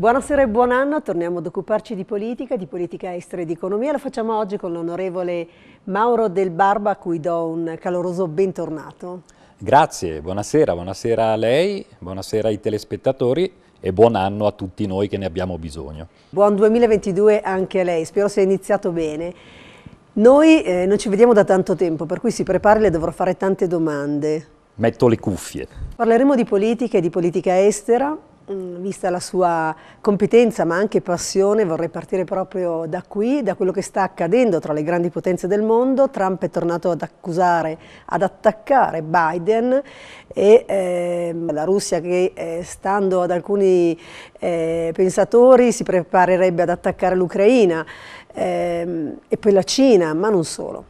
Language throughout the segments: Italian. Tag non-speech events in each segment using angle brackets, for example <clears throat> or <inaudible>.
Buonasera e buon anno, torniamo ad occuparci di politica, di politica estera e di economia. Lo facciamo oggi con l'onorevole Mauro Del Barba, a cui do un caloroso bentornato. Grazie, buonasera, buonasera a lei, buonasera ai telespettatori e buon anno a tutti noi che ne abbiamo bisogno. Buon 2022 anche a lei, spero sia iniziato bene. Noi eh, non ci vediamo da tanto tempo, per cui si prepari, le dovrò fare tante domande. Metto le cuffie. Parleremo di politica e di politica estera, Mm, vista la sua competenza ma anche passione, vorrei partire proprio da qui, da quello che sta accadendo tra le grandi potenze del mondo. Trump è tornato ad accusare, ad attaccare Biden e eh, la Russia che eh, stando ad alcuni eh, pensatori si preparerebbe ad attaccare l'Ucraina ehm, e poi la Cina, ma non solo.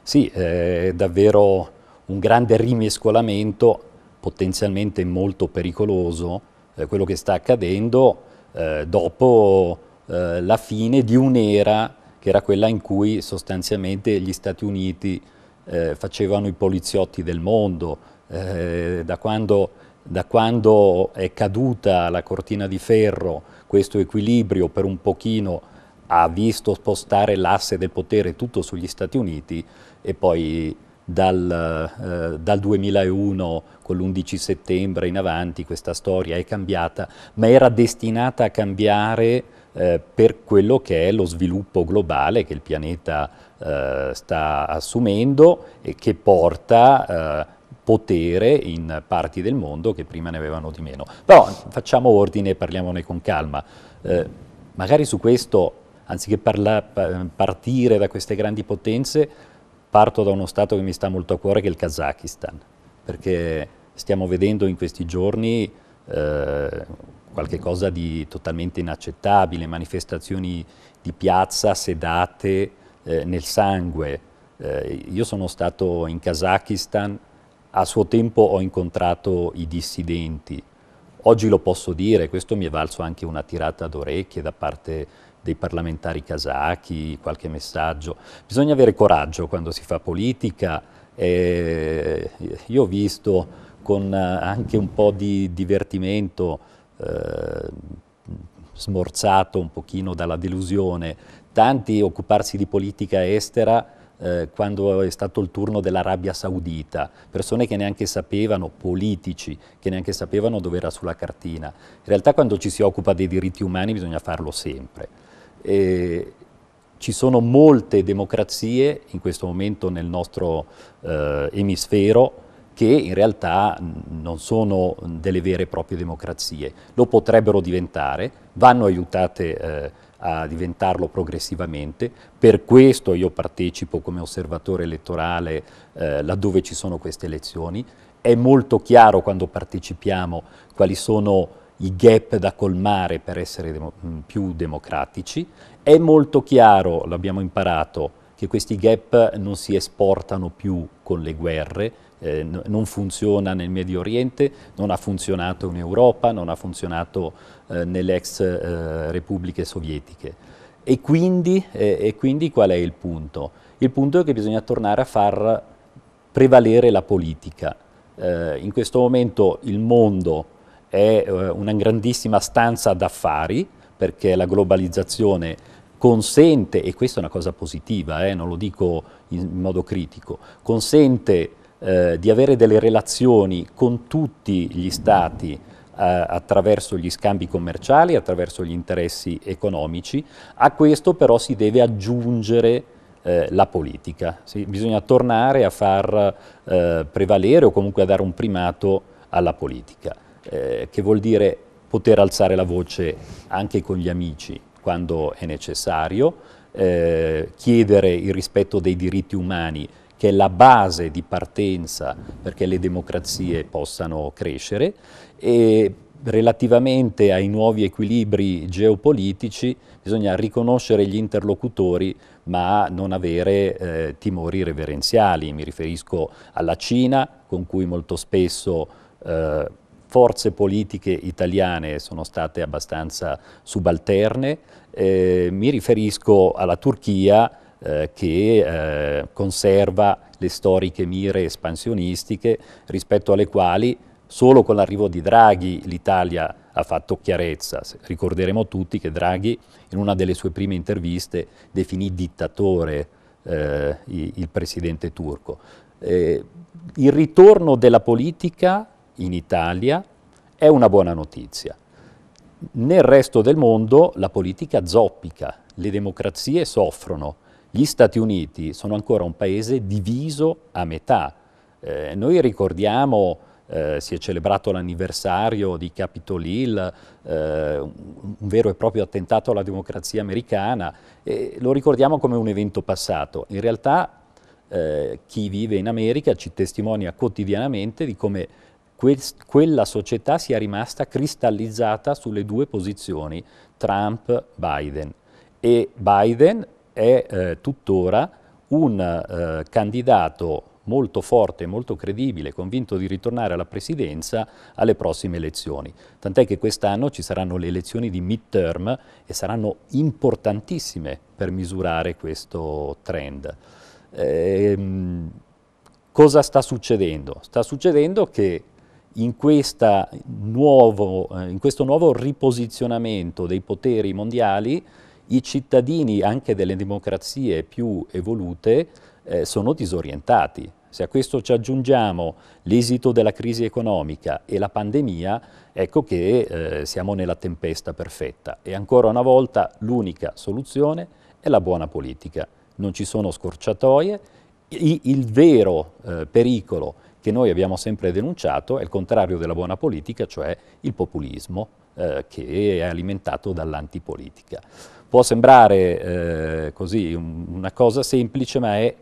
Sì, eh, è davvero un grande rimescolamento potenzialmente molto pericoloso eh, quello che sta accadendo eh, dopo eh, la fine di un'era che era quella in cui sostanzialmente gli Stati Uniti eh, facevano i poliziotti del mondo, eh, da quando, da quando è caduta la cortina di ferro questo equilibrio per un pochino ha visto spostare l'asse del potere tutto sugli Stati Uniti e poi dal, eh, dal 2001 con l'11 settembre in avanti questa storia è cambiata, ma era destinata a cambiare eh, per quello che è lo sviluppo globale che il pianeta eh, sta assumendo e che porta eh, potere in parti del mondo che prima ne avevano di meno. Però facciamo ordine e parliamone con calma. Eh, magari su questo, anziché parla, partire da queste grandi potenze, parto da uno Stato che mi sta molto a cuore che è il Kazakistan, perché stiamo vedendo in questi giorni eh, qualche cosa di totalmente inaccettabile, manifestazioni di piazza sedate eh, nel sangue. Eh, io sono stato in Kazakistan, a suo tempo ho incontrato i dissidenti, oggi lo posso dire, questo mi è valso anche una tirata d'orecchie da parte dei parlamentari kazaki, qualche messaggio. Bisogna avere coraggio quando si fa politica. Eh, io ho visto con eh, anche un po' di divertimento eh, smorzato un pochino dalla delusione, tanti occuparsi di politica estera eh, quando è stato il turno dell'Arabia Saudita, persone che neanche sapevano, politici, che neanche sapevano dove era sulla cartina. In realtà quando ci si occupa dei diritti umani bisogna farlo sempre eh, ci sono molte democrazie in questo momento nel nostro eh, emisfero che in realtà non sono delle vere e proprie democrazie, lo potrebbero diventare, vanno aiutate eh, a diventarlo progressivamente, per questo io partecipo come osservatore elettorale eh, laddove ci sono queste elezioni, è molto chiaro quando partecipiamo quali sono i gap da colmare per essere demo mm, più democratici. È molto chiaro, l'abbiamo imparato, che questi gap non si esportano più con le guerre, eh, non funziona nel Medio Oriente, non ha funzionato in Europa, non ha funzionato eh, nelle ex eh, repubbliche sovietiche. E quindi, e quindi qual è il punto? Il punto è che bisogna tornare a far prevalere la politica. Eh, in questo momento il mondo è eh, una grandissima stanza d'affari perché la globalizzazione consente, e questa è una cosa positiva, eh, non lo dico in modo critico, consente eh, di avere delle relazioni con tutti gli stati eh, attraverso gli scambi commerciali, attraverso gli interessi economici, a questo però si deve aggiungere eh, la politica, sì, bisogna tornare a far eh, prevalere o comunque a dare un primato alla politica. Eh, che vuol dire poter alzare la voce anche con gli amici quando è necessario, eh, chiedere il rispetto dei diritti umani che è la base di partenza perché le democrazie possano crescere e relativamente ai nuovi equilibri geopolitici bisogna riconoscere gli interlocutori ma non avere eh, timori reverenziali. Mi riferisco alla Cina con cui molto spesso eh, forze politiche italiane sono state abbastanza subalterne. Eh, mi riferisco alla Turchia eh, che eh, conserva le storiche mire espansionistiche rispetto alle quali solo con l'arrivo di Draghi l'Italia ha fatto chiarezza. Ricorderemo tutti che Draghi in una delle sue prime interviste definì dittatore eh, il presidente turco. Eh, il ritorno della politica in Italia è una buona notizia. Nel resto del mondo la politica zoppica, le democrazie soffrono. Gli Stati Uniti sono ancora un paese diviso a metà. Eh, noi ricordiamo eh, si è celebrato l'anniversario di Capitol Hill, eh, un vero e proprio attentato alla democrazia americana, e lo ricordiamo come un evento passato. In realtà eh, chi vive in America ci testimonia quotidianamente di come quella società sia rimasta cristallizzata sulle due posizioni, Trump-Biden. E Biden è eh, tuttora un eh, candidato molto forte, molto credibile, convinto di ritornare alla presidenza alle prossime elezioni. Tant'è che quest'anno ci saranno le elezioni di midterm e saranno importantissime per misurare questo trend. Ehm, cosa sta succedendo? Sta succedendo che in, nuovo, eh, in questo nuovo riposizionamento dei poteri mondiali i cittadini anche delle democrazie più evolute eh, sono disorientati. Se a questo ci aggiungiamo l'esito della crisi economica e la pandemia, ecco che eh, siamo nella tempesta perfetta. E ancora una volta l'unica soluzione è la buona politica. Non ci sono scorciatoie, il vero eh, pericolo che noi abbiamo sempre denunciato è il contrario della buona politica, cioè il populismo eh, che è alimentato dall'antipolitica. Può sembrare eh, così un, una cosa semplice, ma è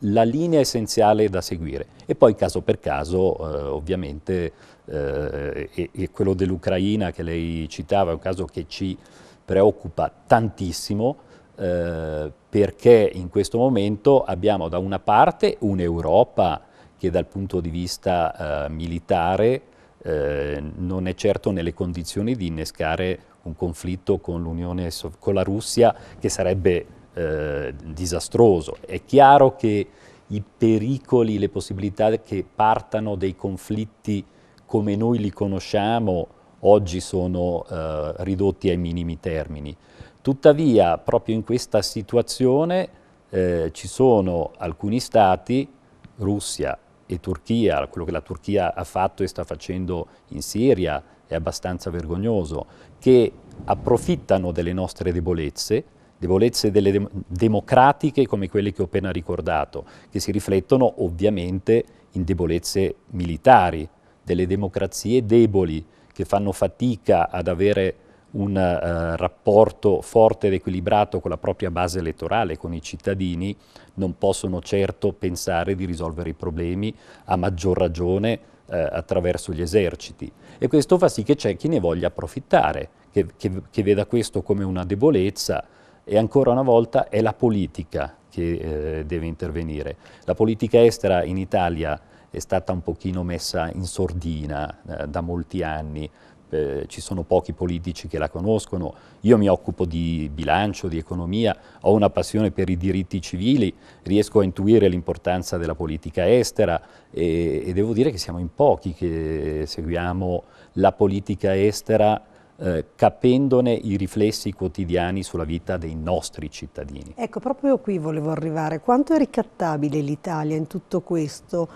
la linea essenziale da seguire. E poi caso per caso, eh, ovviamente, eh, e, e quello dell'Ucraina che lei citava è un caso che ci preoccupa tantissimo, eh, perché in questo momento abbiamo da una parte un'Europa che dal punto di vista eh, militare eh, non è certo nelle condizioni di innescare un conflitto con, con la Russia che sarebbe eh, disastroso. È chiaro che i pericoli, le possibilità che partano dei conflitti come noi li conosciamo oggi sono eh, ridotti ai minimi termini. Tuttavia, proprio in questa situazione eh, ci sono alcuni stati, Russia, e Turchia, quello che la Turchia ha fatto e sta facendo in Siria è abbastanza vergognoso, che approfittano delle nostre debolezze, debolezze delle democratiche come quelle che ho appena ricordato, che si riflettono ovviamente in debolezze militari, delle democrazie deboli che fanno fatica ad avere un eh, rapporto forte ed equilibrato con la propria base elettorale, con i cittadini, non possono certo pensare di risolvere i problemi, a maggior ragione eh, attraverso gli eserciti. E questo fa sì che c'è chi ne voglia approfittare, che, che, che, veda questo come una debolezza e ancora una volta è la politica che eh, deve intervenire. La politica estera in Italia è stata un pochino messa in sordina eh, da molti anni, eh, ci sono pochi politici che la conoscono, io mi occupo di bilancio, di economia, ho una passione per i diritti civili, riesco a intuire l'importanza della politica estera e, e, devo dire che siamo in pochi che seguiamo la politica estera eh, capendone i riflessi quotidiani sulla vita dei nostri cittadini. Ecco, proprio qui volevo arrivare. Quanto è ricattabile l'Italia in tutto questo?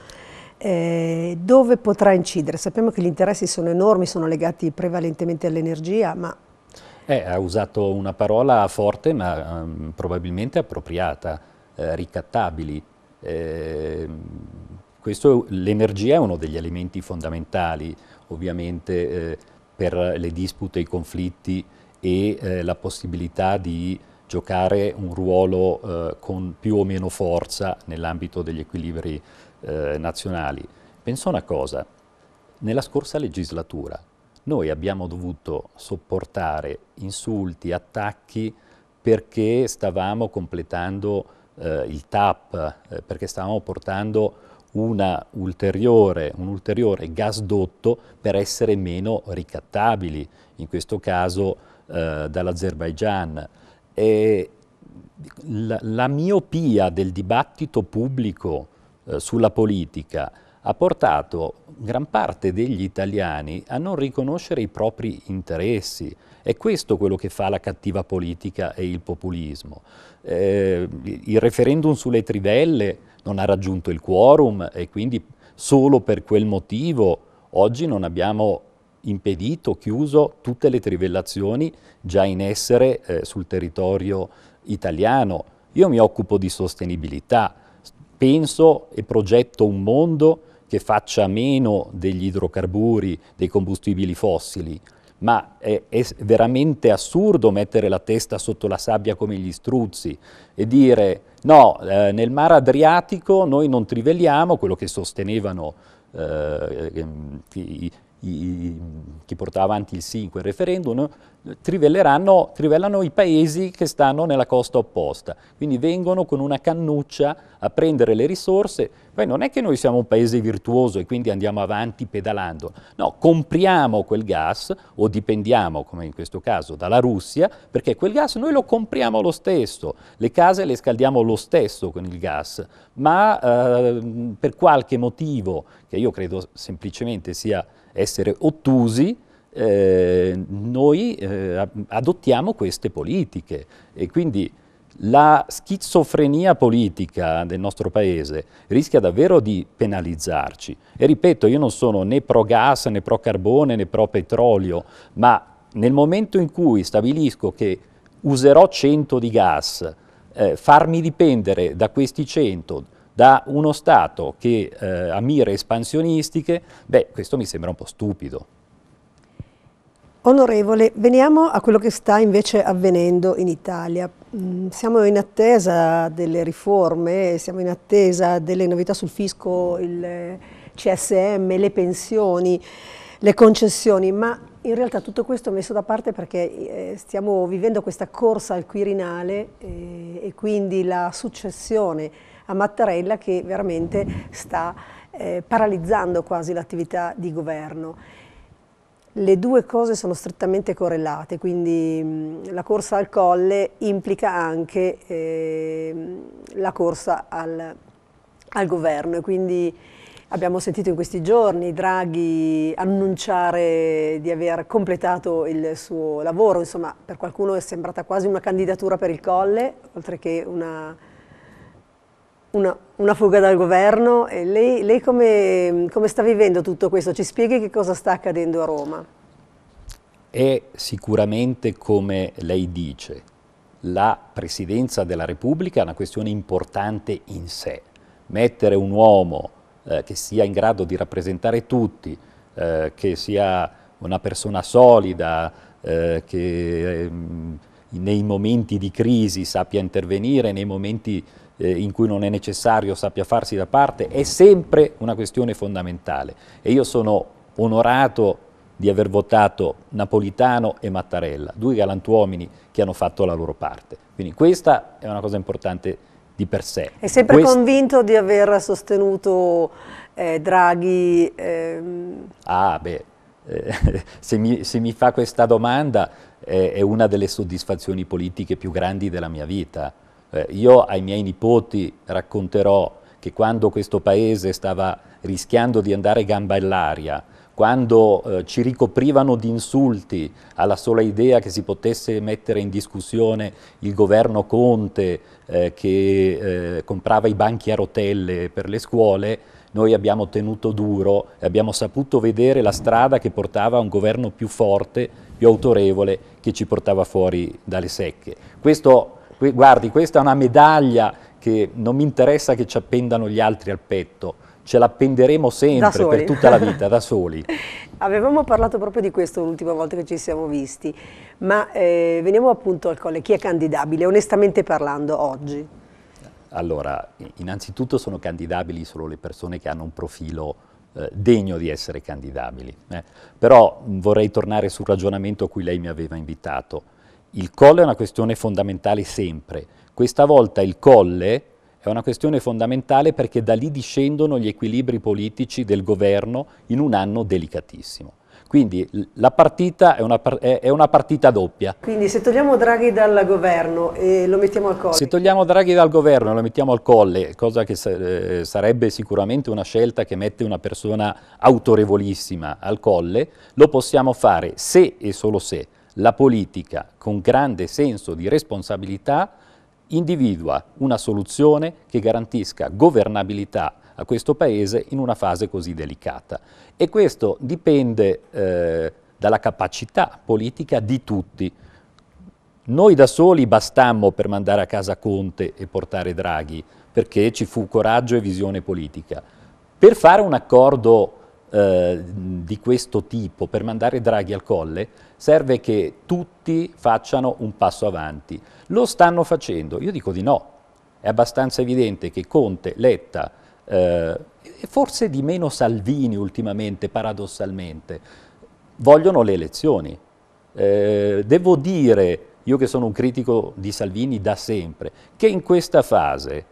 Eh, dove potrà incidere? Sappiamo che gli interessi sono enormi, sono legati prevalentemente all'energia, ma... Eh, ha usato una parola forte ma um, probabilmente appropriata, eh, ricattabili. Ehm, l'energia è uno degli elementi fondamentali ovviamente eh, per le dispute, i conflitti e eh, la possibilità di giocare un ruolo con più o meno forza nell'ambito degli equilibri eh, nazionali. Penso una cosa, nella scorsa legislatura noi abbiamo dovuto sopportare insulti, attacchi perché stavamo completando eh, il TAP, eh, perché stavamo portando ulteriore, un ulteriore gasdotto per essere meno ricattabili, in questo caso eh, dall'Azerbaigian. La, la miopia del dibattito pubblico eh, sulla politica ha portato gran parte degli italiani a non riconoscere i propri interessi. È questo quello che fa la cattiva politica e il populismo. Eh, il referendum sulle trivelle non ha raggiunto il quorum e quindi solo per quel motivo oggi non abbiamo impedito, chiuso tutte le trivellazioni già in essere eh, sul territorio italiano. Io mi occupo di sostenibilità, penso e progetto un mondo che faccia meno degli idrocarburi, dei combustibili fossili, ma è, è, veramente assurdo mettere la testa sotto la sabbia come gli struzzi e dire no, eh, nel mare Adriatico noi non trivelliamo, quello che sostenevano eh, ehm, i, i, chi portava avanti il sì in quel referendum, trivelleranno, trivellano i paesi che stanno nella costa opposta. Quindi vengono con una cannuccia a prendere le risorse. Poi non è che noi siamo un paese virtuoso e quindi andiamo avanti pedalando. No, compriamo quel gas o dipendiamo, come in questo caso, dalla Russia, perché quel gas noi lo compriamo lo stesso. Le case le scaldiamo lo stesso con il gas, ma eh, per qualche motivo, che io credo semplicemente sia essere ottusi, eh, noi eh, adottiamo queste politiche e quindi la schizofrenia politica del nostro paese rischia davvero di penalizzarci. E ripeto, io non sono né pro gas, né pro carbone, né pro petrolio, ma nel momento in cui stabilisco che userò 100 di gas, eh, farmi dipendere da questi 100 da uno Stato che eh, ha mire espansionistiche, beh, questo mi sembra un po' stupido. Onorevole, veniamo a quello che sta invece avvenendo in Italia. Mm, siamo in attesa delle riforme, siamo in attesa delle novità sul fisco, il eh, CSM, le pensioni, le concessioni, ma in realtà tutto questo è messo da parte perché eh, stiamo vivendo questa corsa al Quirinale eh, e quindi la successione a Mattarella che veramente sta eh, paralizzando quasi l'attività di governo. Le due cose sono strettamente correlate, quindi la corsa al colle implica anche eh, la corsa al, al governo e quindi abbiamo sentito in questi giorni Draghi annunciare di aver completato il suo lavoro, insomma per qualcuno è sembrata quasi una candidatura per il colle, oltre che una una, una fuga dal governo. E lei, lei come, come sta vivendo tutto questo? Ci spieghi che cosa sta accadendo a Roma? È sicuramente, come lei dice, la Presidenza della Repubblica è una questione importante in sé. Mettere un uomo eh, che sia in grado di rappresentare tutti, eh, che sia una persona solida, eh, che ehm, nei momenti di crisi sappia intervenire, nei momenti eh, in cui non è necessario sappia farsi da parte è sempre una questione fondamentale e io sono onorato di aver votato Napolitano e Mattarella, due galantuomini che hanno fatto la loro parte. Quindi questa è una cosa importante di per sé. È sempre Quest... convinto di aver sostenuto eh, Draghi? Ehm... Ah beh, eh, <laughs> se, mi, se, mi, fa questa domanda eh, è una delle soddisfazioni politiche più grandi della mia vita. Eh, io ai miei nipoti racconterò che quando questo paese stava rischiando di andare gamba all'aria, quando eh, ci ricoprivano di insulti alla sola idea che si potesse mettere in discussione il governo Conte eh, che eh, comprava i banchi a rotelle per le scuole, noi abbiamo tenuto duro e abbiamo saputo vedere la strada che portava a un governo più forte, più autorevole, che ci portava fuori dalle secche. Questo guardi questa è una medaglia che non mi interessa che ci appendano gli altri al petto, ce l'appenderemo sempre per tutta la vita, da <laughs> soli. Avevamo parlato proprio di questo l'ultima volta che ci siamo visti, ma eh, veniamo appunto al colle, chi è candidabile onestamente parlando oggi? Allora, innanzitutto sono candidabili solo le persone che hanno un profilo eh, degno di essere candidabili, eh. però mh, vorrei tornare sul ragionamento a cui lei mi aveva invitato il colle è una questione fondamentale sempre. Questa volta il colle è una questione fondamentale perché da lì discendono gli equilibri politici del governo in un anno delicatissimo. Quindi la partita è una, è una partita doppia. Quindi se togliamo Draghi dal governo e eh, lo mettiamo al colle? Se togliamo Draghi dal governo e lo mettiamo al colle, cosa che eh, sarebbe sicuramente una scelta che mette una persona autorevolissima al colle, lo possiamo fare se e solo se la politica, con grande senso di responsabilità, individua una soluzione che garantisca governabilità a questo Paese in una fase così delicata. E questo dipende eh, dalla capacità politica di tutti. Noi da soli bastammo per mandare a casa Conte e portare Draghi, perché ci fu coraggio e visione politica. Per fare un accordo eh, di questo tipo, per mandare Draghi al colle, serve che tutti facciano un passo avanti. Lo stanno facendo? Io dico di no. È abbastanza evidente che Conte, Letta, eh, forse di meno Salvini ultimamente, paradossalmente, vogliono le elezioni. Eh, devo dire, io che sono un critico di Salvini da sempre, che in questa fase,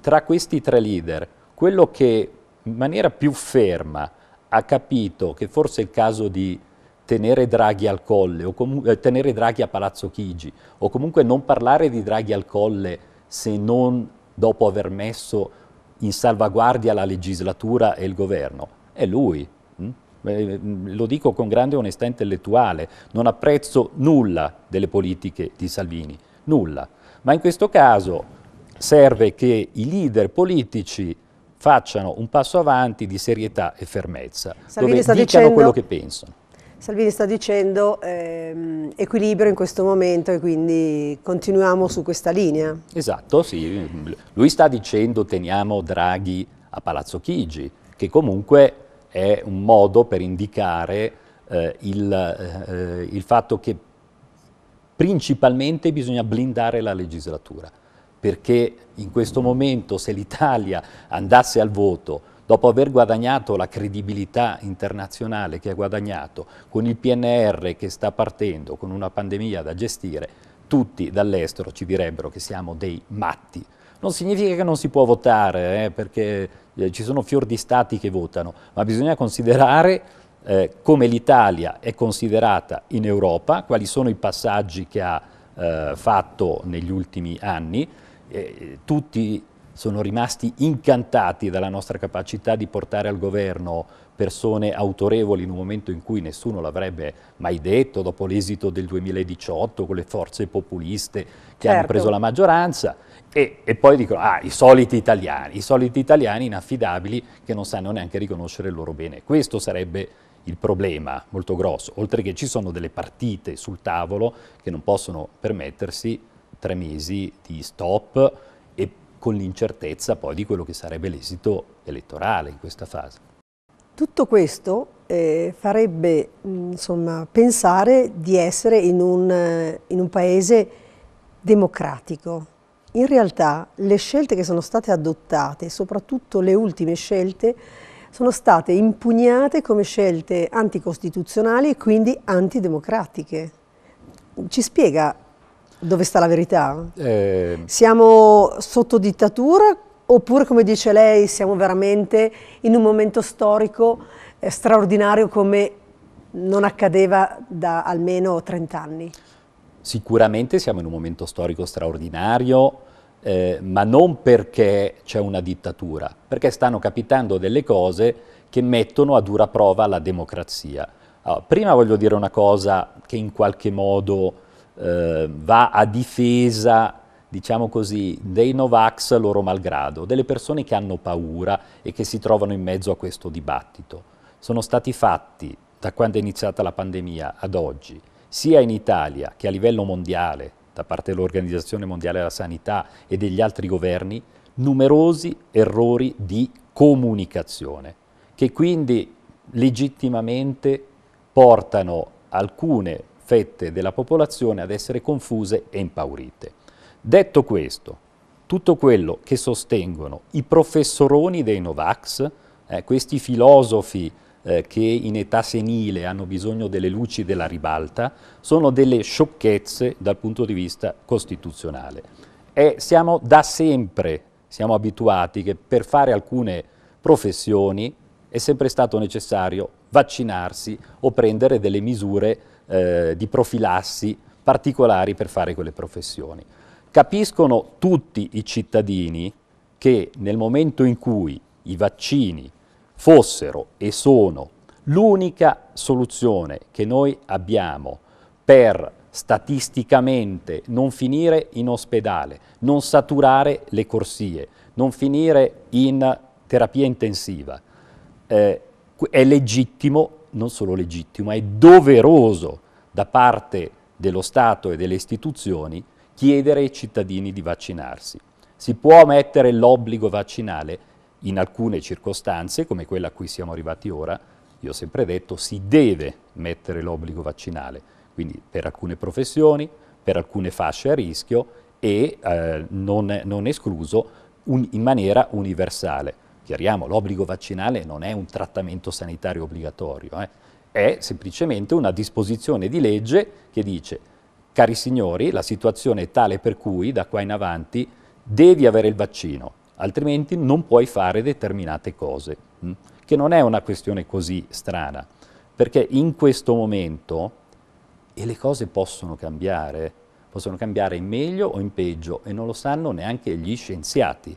tra questi tre leader, quello che in maniera più ferma ha capito che forse è il caso di tenere Draghi al colle, o comunque eh, tenere Draghi a Palazzo Chigi, o comunque non parlare di Draghi al colle se non dopo aver messo in salvaguardia la legislatura e il governo, è lui. Hm? Eh, eh, lo dico con grande onestà intellettuale, non apprezzo nulla delle politiche di Salvini, nulla. Ma in questo caso serve che i leader politici facciano un passo avanti di serietà e fermezza, Salvini dove dicano dicendo... quello che pensano. Salvini sta dicendo ehm, equilibrio in questo momento e quindi continuiamo su questa linea. Esatto, sì. Lui sta dicendo teniamo Draghi a Palazzo Chigi, che comunque è un modo per indicare eh, il, eh, il fatto che principalmente bisogna blindare la legislatura, perché in questo momento se l'Italia andasse al voto dopo aver guadagnato la credibilità internazionale che ha guadagnato, con il PNR che sta partendo, con una pandemia da gestire, tutti dall'estero ci direbbero che siamo dei matti. Non significa che non si può votare, eh, perché eh, ci sono fior di stati che votano, ma bisogna considerare eh, come l'Italia è considerata in Europa, quali sono i passaggi che ha eh, fatto negli ultimi anni. Eh, tutti sono rimasti incantati dalla nostra capacità di portare al governo persone autorevoli in un momento in cui nessuno l'avrebbe mai detto, dopo l'esito del 2018 con le forze populiste che certo. hanno preso la maggioranza, e, e, poi dicono, ah, i soliti italiani, i soliti italiani inaffidabili che non sanno neanche riconoscere il loro bene. Questo sarebbe il problema molto grosso, oltre che ci sono delle partite sul tavolo che non possono permettersi tre mesi di stop, con l'incertezza poi di quello che sarebbe l'esito elettorale in questa fase. Tutto questo eh, farebbe insomma, pensare di essere in un, eh, in un paese democratico. In realtà le scelte che sono state adottate, soprattutto le ultime scelte, sono state impugnate come scelte anticostituzionali e quindi antidemocratiche. Ci spiega dove sta la verità? Eh... Siamo sotto dittatura oppure, come dice lei, siamo veramente in un momento storico eh, straordinario come non accadeva da almeno 30 anni? Sicuramente siamo in un momento storico straordinario, eh, ma non perché c'è una dittatura, perché stanno capitando delle cose che mettono a dura prova la democrazia. Allora, prima voglio dire una cosa che in qualche modo eh, va a difesa, diciamo così, dei Novax loro malgrado, delle persone che hanno paura e che si trovano in mezzo a questo dibattito. Sono stati fatti, da quando è iniziata la pandemia ad oggi, sia in Italia che a livello mondiale, da parte dell'Organizzazione Mondiale della Sanità e degli altri governi, numerosi errori di comunicazione, che quindi legittimamente portano alcune fette della popolazione ad essere confuse e impaurite. Detto questo, tutto quello che sostengono i professoroni dei Novax, eh, questi filosofi eh, che in età senile hanno bisogno delle luci della ribalta, sono delle sciocchezze dal punto di vista costituzionale. E siamo da sempre, siamo abituati che per fare alcune professioni è sempre stato necessario vaccinarsi o prendere delle misure eh, di profilassi particolari per fare quelle professioni. Capiscono tutti i cittadini che nel momento in cui i vaccini fossero e sono l'unica soluzione che noi abbiamo per statisticamente non finire in ospedale, non saturare le corsie, non finire in terapia intensiva, eh, è legittimo non solo legittimo, è doveroso da parte dello Stato e delle istituzioni chiedere ai cittadini di vaccinarsi. Si può mettere l'obbligo vaccinale in alcune circostanze, come quella a cui siamo arrivati ora, io ho sempre detto si deve mettere l'obbligo vaccinale, quindi per alcune professioni, per alcune fasce a rischio e eh, non, non, escluso un, in maniera universale. Chiariamo, l'obbligo vaccinale non è un trattamento sanitario obbligatorio, eh? è semplicemente una disposizione di legge che dice, cari signori, la situazione è tale per cui da qua in avanti devi avere il vaccino, altrimenti non puoi fare determinate cose, hm? che non è una questione così strana, perché in questo momento, e le cose possono cambiare, possono cambiare in meglio o in peggio, e non lo sanno neanche gli scienziati.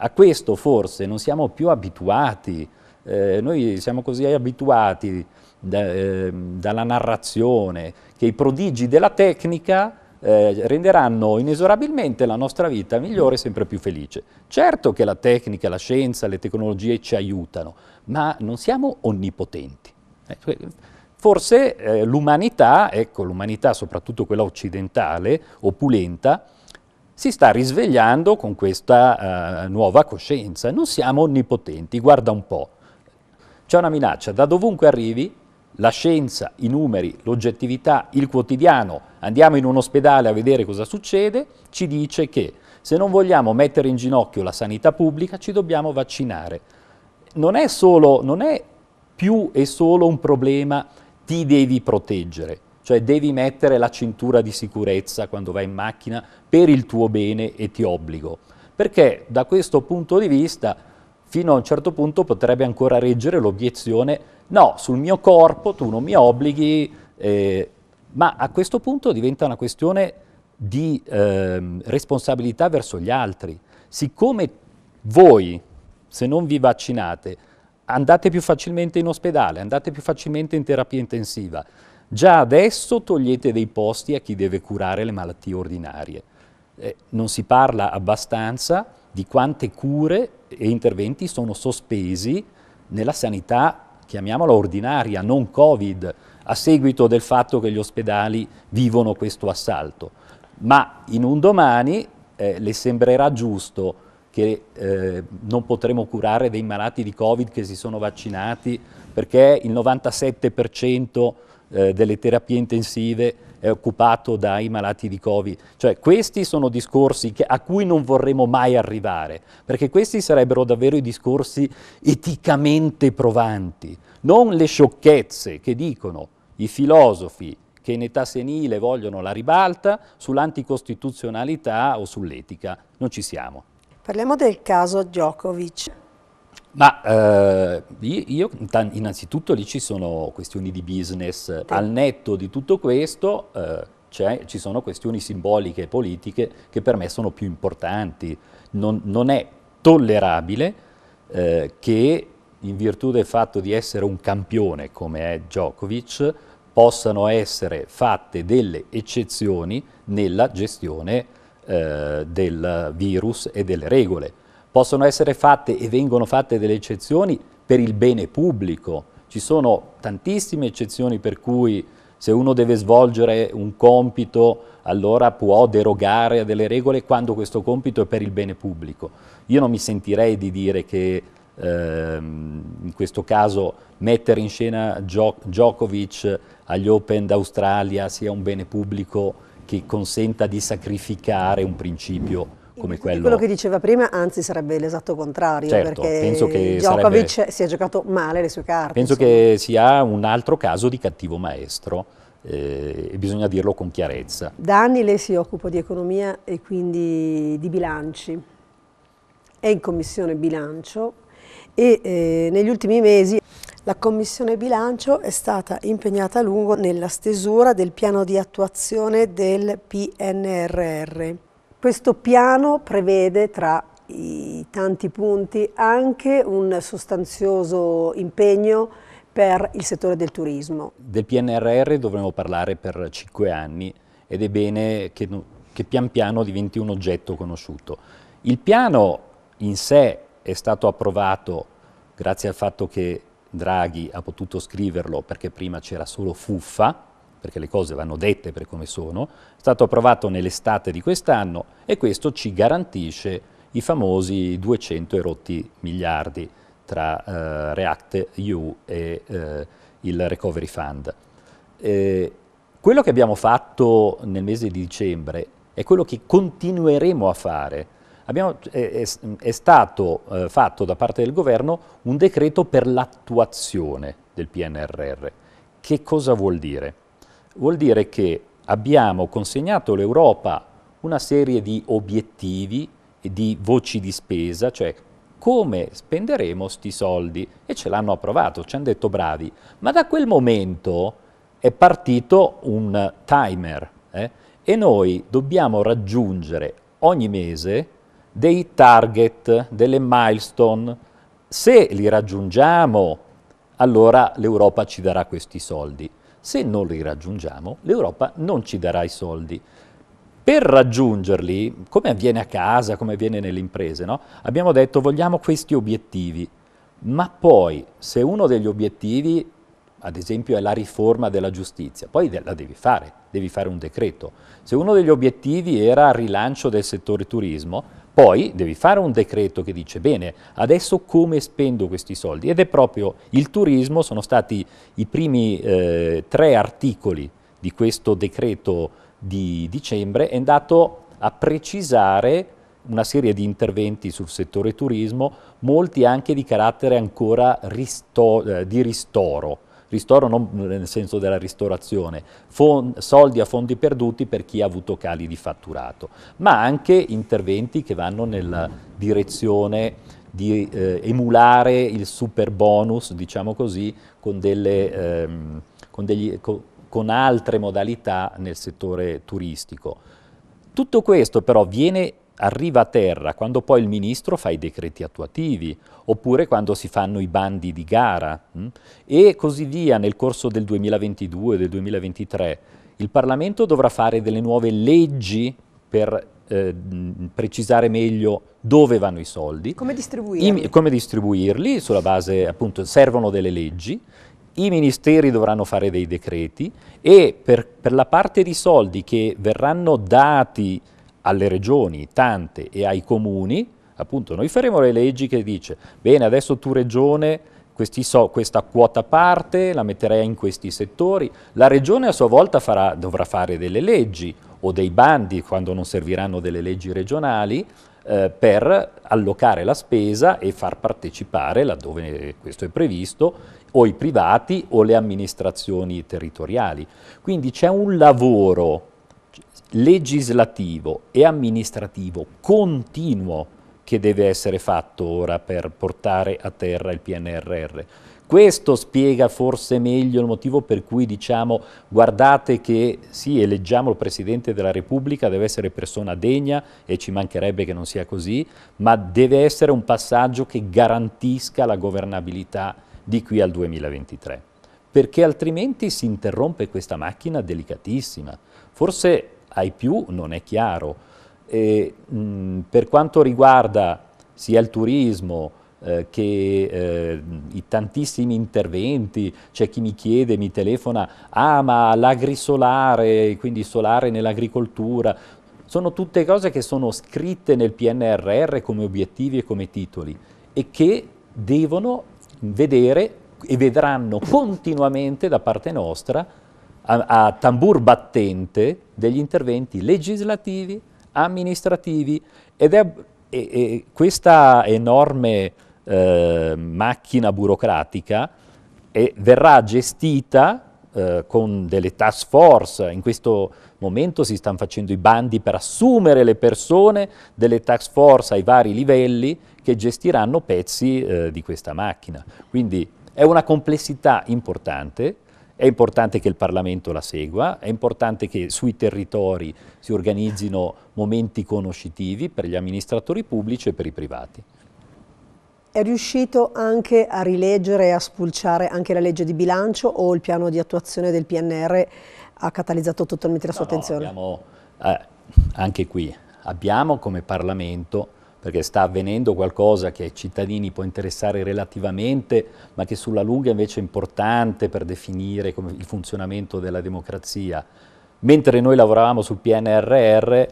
A questo forse non siamo più abituati, eh, noi siamo così abituati da, eh, dalla narrazione che i prodigi della tecnica eh, renderanno inesorabilmente la nostra vita migliore e sempre più felice. Certo che la tecnica, la scienza, le tecnologie ci aiutano, ma non siamo onnipotenti. Ecco, forse eh, l'umanità, ecco l'umanità soprattutto quella occidentale, opulenta, si sta risvegliando con questa uh, nuova coscienza. Non siamo onnipotenti, guarda un po'. C'è una minaccia, da dovunque arrivi, la scienza, i numeri, l'oggettività, il quotidiano, andiamo in un ospedale a vedere cosa succede, ci dice che se non vogliamo mettere in ginocchio la sanità pubblica ci dobbiamo vaccinare. Non è, solo, non è più e solo un problema ti devi proteggere, cioè devi mettere la cintura di sicurezza quando vai in macchina per il tuo bene e ti obbligo. Perché da questo punto di vista, fino a un certo punto potrebbe ancora reggere l'obiezione no, sul mio corpo tu non mi obblighi, eh, ma a questo punto diventa una questione di eh, responsabilità verso gli altri. Siccome voi, se non vi vaccinate, andate più facilmente in ospedale, andate più facilmente in terapia intensiva, Già adesso togliete dei posti a chi deve curare le malattie ordinarie. Eh, non si parla abbastanza di quante cure e interventi sono sospesi nella sanità, chiamiamola ordinaria, non Covid, a seguito del fatto che gli ospedali vivono questo assalto. Ma in un domani eh, le sembrerà giusto che eh, non potremo curare dei malati di Covid che si sono vaccinati perché il 97% eh, delle terapie intensive è occupato dai malati di Covid. Cioè questi sono discorsi che, a cui non vorremmo mai arrivare, perché questi sarebbero davvero i discorsi eticamente provanti, non le sciocchezze che dicono i filosofi che in età senile vogliono la ribalta sull'anticostituzionalità o sull'etica. Non ci siamo. Parliamo del caso Djokovic. Ma eh, io innanzitutto lì ci sono questioni di business, sì. al netto di tutto questo eh, ci sono questioni simboliche e politiche che per me sono più importanti. Non, non è tollerabile eh, che in virtù del fatto di essere un campione come è Djokovic possano essere fatte delle eccezioni nella gestione eh, del virus e delle regole Possono essere fatte e vengono fatte delle eccezioni per il bene pubblico. Ci sono tantissime eccezioni per cui se uno deve svolgere un compito allora può derogare a delle regole quando questo compito è per il bene pubblico. Io non mi sentirei di dire che ehm, in questo caso mettere in scena Gio Djokovic agli Open d'Australia sia un bene pubblico che consenta di sacrificare un principio come quello... Quello che diceva prima, anzi sarebbe l'esatto contrario, certo, perché Djokovic sarebbe... si è giocato male le sue carte. Penso insomma. che sia un altro caso di cattivo maestro, eh, e bisogna dirlo con chiarezza. Da anni lei si occupa di economia e quindi di bilanci, è in commissione bilancio e eh, negli ultimi mesi la Commissione Bilancio è stata impegnata a lungo nella stesura del piano di attuazione del PNRR questo piano prevede tra i tanti punti anche un sostanzioso impegno per il settore del turismo. Del PNRR dovremo parlare per cinque anni ed è bene che, che pian piano diventi un oggetto conosciuto. Il piano in sé è stato approvato grazie al fatto che Draghi ha potuto scriverlo perché prima c'era solo fuffa, perché le cose vanno dette per come sono, è stato approvato nell'estate di quest'anno e questo ci garantisce i famosi 200 erotti miliardi tra eh, React EU e eh, il Recovery Fund. Eh, quello che abbiamo fatto nel mese di dicembre è quello che continueremo a fare. Abbiamo, è, è, è, stato eh, fatto da parte del governo un decreto per l'attuazione del PNRR. Che cosa vuol dire? vuol dire che abbiamo consegnato all'Europa una serie di obiettivi e di voci di spesa, cioè come spenderemo sti soldi e ce l'hanno approvato, ci hanno detto bravi, ma da quel momento è partito un timer eh? e noi dobbiamo raggiungere ogni mese dei target, delle milestone, se li raggiungiamo allora l'Europa ci darà questi soldi se non li raggiungiamo, l'Europa non ci darà i soldi. Per raggiungerli, come avviene a casa, come avviene nelle imprese, no? abbiamo detto vogliamo questi obiettivi, ma poi se uno degli obiettivi ad esempio è la riforma della giustizia, poi la devi fare, devi fare un decreto. Se uno degli obiettivi era il rilancio del settore turismo, poi devi fare un decreto che dice bene, adesso come spendo questi soldi? Ed è proprio il turismo, sono stati i primi eh, tre articoli di questo decreto di dicembre, è andato a precisare una serie di interventi sul settore turismo, molti anche di carattere ancora risto eh, di ristoro ristoro non nel senso della ristorazione, soldi a fondi perduti per chi ha avuto cali di fatturato, ma anche interventi che vanno nella direzione di eh, emulare il super bonus, diciamo così, con, delle, ehm, con, degli, co, con altre modalità nel settore turistico. Tutto questo però viene arriva a terra, quando poi il ministro fa i decreti attuativi, oppure quando si fanno i bandi di gara mh? Mm? e così via nel corso del 2022, del 2023. Il Parlamento dovrà fare delle nuove leggi per eh, mm, precisare meglio dove vanno i soldi. Come distribuirli? I, come distribuirli, sulla base appunto servono delle leggi i ministeri dovranno fare dei decreti e per, per, la parte di soldi che verranno dati alle regioni, tante, e ai comuni, appunto noi faremo le leggi che dice, bene adesso tu regione questi, so, questa quota parte la metterei in questi settori, la regione a sua volta farà, dovrà fare delle leggi o dei bandi quando non serviranno delle leggi regionali eh, per allocare la spesa e far partecipare, laddove questo è previsto, o i privati o le amministrazioni territoriali. Quindi c'è un lavoro legislativo e amministrativo continuo che deve essere fatto ora per portare a terra il PNRR. Questo spiega forse meglio il motivo per cui diciamo guardate che sì, eleggiamo il Presidente della Repubblica, deve essere persona degna e ci mancherebbe che non sia così, ma deve essere un passaggio che garantisca la governabilità di qui al 2023, perché altrimenti si interrompe questa macchina delicatissima. Forse ai più non è chiaro. E, mh, per quanto riguarda sia il turismo eh, che eh, i tantissimi interventi, c'è chi mi chiede, mi telefona, ah ma l'agrisolare, quindi solare nell'agricoltura, sono tutte cose che sono scritte nel PNRR come obiettivi e come titoli e che devono vedere e vedranno continuamente da parte nostra a, a tambur battente degli interventi legislativi, amministrativi ed è e, e questa enorme eh, macchina burocratica e verrà gestita eh, con delle task force, in questo momento si stanno facendo i bandi per assumere le persone delle task force ai vari livelli che gestiranno pezzi eh, di questa macchina. Quindi è una complessità importante è importante che il Parlamento la segua, è importante che sui territori si organizzino momenti conoscitivi per gli amministratori pubblici e per i privati. È riuscito anche a rileggere e a spulciare anche la legge di bilancio o il piano di attuazione del PNR ha catalizzato totalmente la sua no, attenzione? No, abbiamo, eh, anche qui abbiamo come Parlamento perché sta avvenendo qualcosa che ai cittadini può interessare relativamente, ma che sulla lunga invece è importante per definire il funzionamento della democrazia. Mentre noi lavoravamo sul PNRR,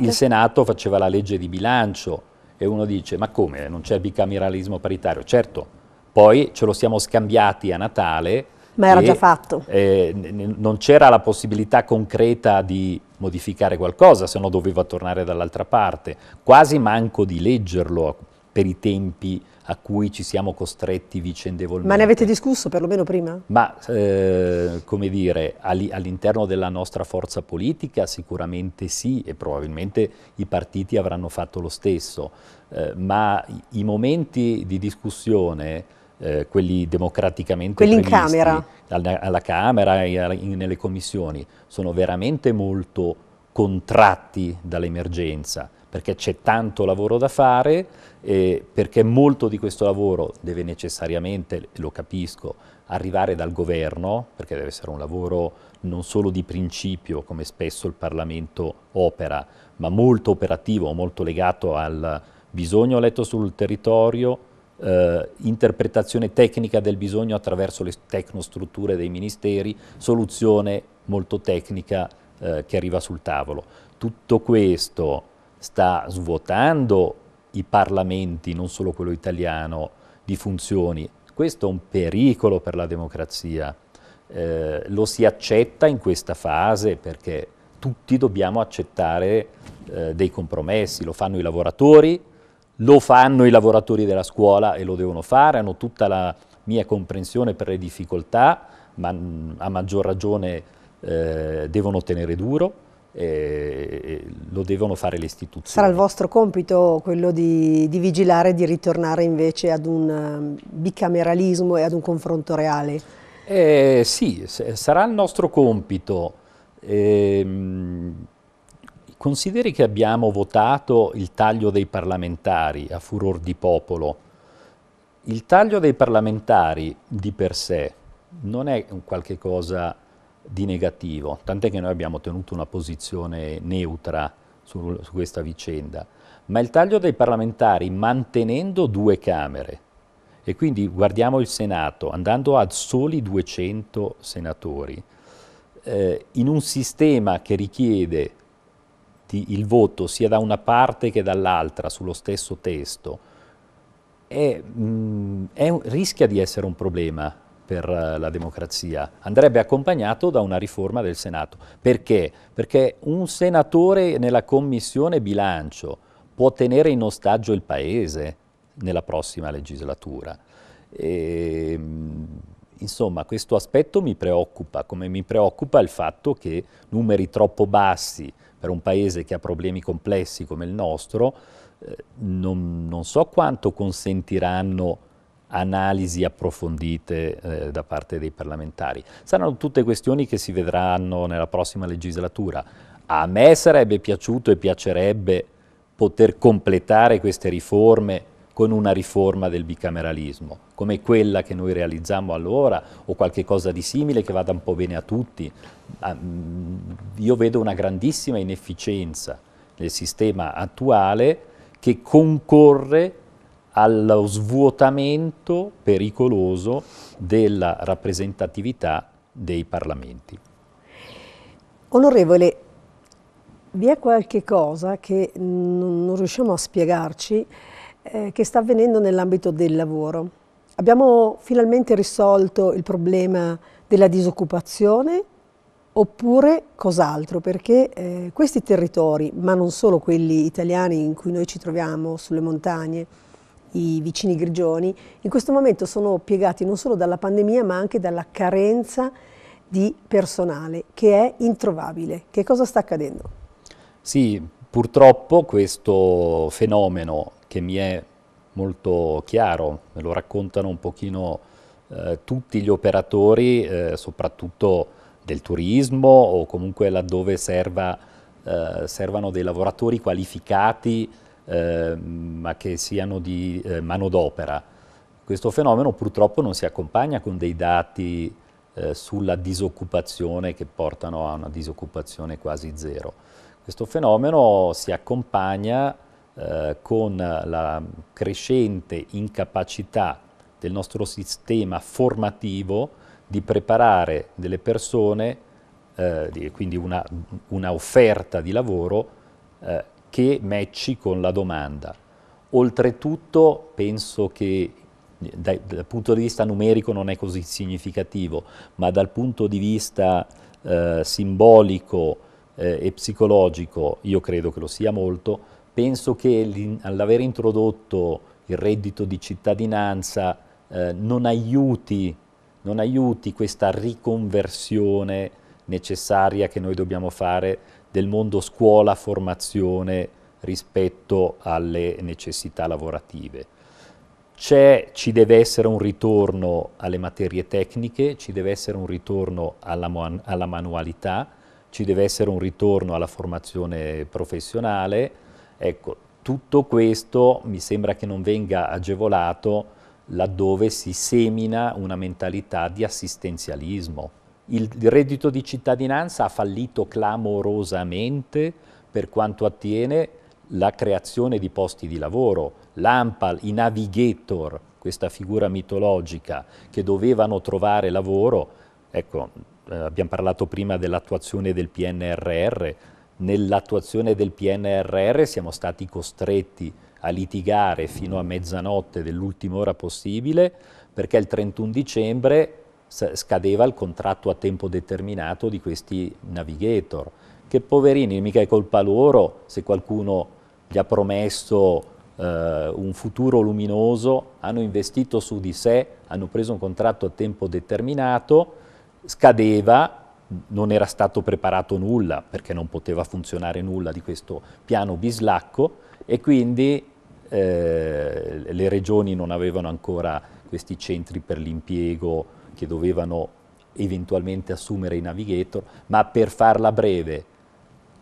il Senato faceva la legge di bilancio e uno dice ma come non c'è bicameralismo paritario? Certo, poi ce lo siamo scambiati a Natale. Ma era e, già fatto. Eh, non c'era la possibilità concreta di modificare qualcosa, se no doveva tornare dall'altra parte. Quasi manco di leggerlo per i tempi a cui ci siamo costretti vicendevolmente. Ma ne avete discusso perlomeno prima? Ma, eh, come dire, all'interno della nostra forza politica sicuramente sì e probabilmente i partiti avranno fatto lo stesso, eh, ma i momenti di discussione eh, quelli democraticamente quelli previsti camera. Alla, alla, Camera e alla, in, nelle commissioni, sono veramente molto contratti dall'emergenza perché c'è tanto lavoro da fare, e perché molto di questo lavoro deve necessariamente, lo capisco, arrivare dal governo, perché deve essere un lavoro non solo di principio, come spesso il Parlamento opera, ma molto operativo, molto legato al bisogno letto sul territorio, eh, interpretazione tecnica del bisogno attraverso le tecnostrutture dei ministeri, soluzione molto tecnica eh, che arriva sul tavolo. Tutto questo sta svuotando i parlamenti, non solo quello italiano, di funzioni. Questo è un pericolo per la democrazia. Eh, lo si accetta in questa fase perché tutti dobbiamo accettare eh, dei compromessi, lo fanno i lavoratori, lo fanno i lavoratori della scuola e lo devono fare, hanno tutta la mia comprensione per le difficoltà, ma mm, a maggior ragione eh, devono tenere duro lo devono fare le istituzioni. Sarà il vostro compito quello di, di vigilare e di ritornare invece ad un mm, bicameralismo e ad un confronto reale? Eh, sì, sarà il nostro compito. Eh, Consideri che abbiamo votato il taglio dei parlamentari a furor di popolo. Il taglio dei parlamentari di per sé non è qualcosa di negativo, tant'è che noi abbiamo tenuto una posizione neutra su, su questa vicenda, ma il taglio dei parlamentari mantenendo due Camere, e quindi guardiamo il Senato, andando a soli 200 senatori, eh, in un sistema che richiede ti, il voto sia da una parte che dall'altra sullo stesso testo è, mh, mm, è, rischia di essere un problema per eh, la democrazia. Andrebbe accompagnato da una riforma del Senato. Perché? Perché un senatore nella commissione bilancio può tenere in ostaggio il Paese nella prossima legislatura. E, ehm, Insomma, questo aspetto mi preoccupa, come mi preoccupa il fatto che numeri troppo bassi per un paese che ha problemi complessi come il nostro, eh, non, non, so quanto consentiranno analisi approfondite eh, da parte dei parlamentari. Saranno tutte questioni che si vedranno nella prossima legislatura. A me sarebbe piaciuto e piacerebbe poter completare queste riforme con una riforma del bicameralismo, come quella che noi realizziamo allora o qualche cosa di simile che vada un po' bene a tutti. Ah, mm, io vedo una grandissima inefficienza nel sistema attuale che concorre allo svuotamento pericoloso della rappresentatività dei parlamenti. Onorevole, vi è qualche cosa che non riusciamo a spiegarci eh, che sta avvenendo nell'ambito del lavoro. Abbiamo finalmente risolto il problema della disoccupazione oppure cos'altro? Perché eh, questi territori, ma non solo quelli italiani in cui noi ci troviamo sulle montagne, i vicini grigioni, in questo momento sono piegati non solo dalla pandemia ma anche dalla carenza di personale che è introvabile. Che cosa sta accadendo? Sì, purtroppo questo fenomeno che mi è molto chiaro, me lo raccontano un pochino eh, tutti gli operatori, eh, soprattutto del turismo o comunque laddove serva, eh, servano dei lavoratori qualificati ehm, ma che siano di eh, manodopera. Questo fenomeno purtroppo non si accompagna con dei dati eh, sulla disoccupazione che portano a una disoccupazione quasi zero. Questo fenomeno si accompagna eh, con la crescente incapacità del nostro sistema formativo di preparare delle persone, eh, quindi una, una, offerta di lavoro eh, che matchi con la domanda. Oltretutto penso che dai, dal punto di vista numerico non è così significativo, ma dal punto di vista eh, simbolico eh, e psicologico io credo che lo sia molto, penso che l'aver introdotto il reddito di cittadinanza eh, non, aiuti, non aiuti questa riconversione necessaria che noi dobbiamo fare del mondo scuola-formazione rispetto alle necessità lavorative. C'è, ci deve essere un ritorno alle materie tecniche, ci deve essere un ritorno alla, alla manualità, ci deve essere un ritorno alla formazione professionale, Ecco, tutto questo mi sembra che non venga agevolato laddove si semina una mentalità di assistenzialismo. Il reddito di cittadinanza ha fallito clamorosamente per quanto attiene la creazione di posti di lavoro. L'AMPAL, i navigator, questa figura mitologica che dovevano trovare lavoro, ecco, eh, abbiamo parlato prima dell'attuazione del PNRR, nell'attuazione del PNRR siamo stati costretti a litigare fino a mezzanotte dell'ultima ora possibile perché il 31 dicembre scadeva il contratto a tempo determinato di questi navigator che poverini, mica è colpa loro se qualcuno gli ha promesso eh, un futuro luminoso, hanno investito su di sé, hanno preso un contratto a tempo determinato, scadeva, non era stato preparato nulla perché non poteva funzionare nulla di questo piano bislacco e quindi eh, le regioni non avevano ancora questi centri per l'impiego che dovevano eventualmente assumere i navigator, ma per farla breve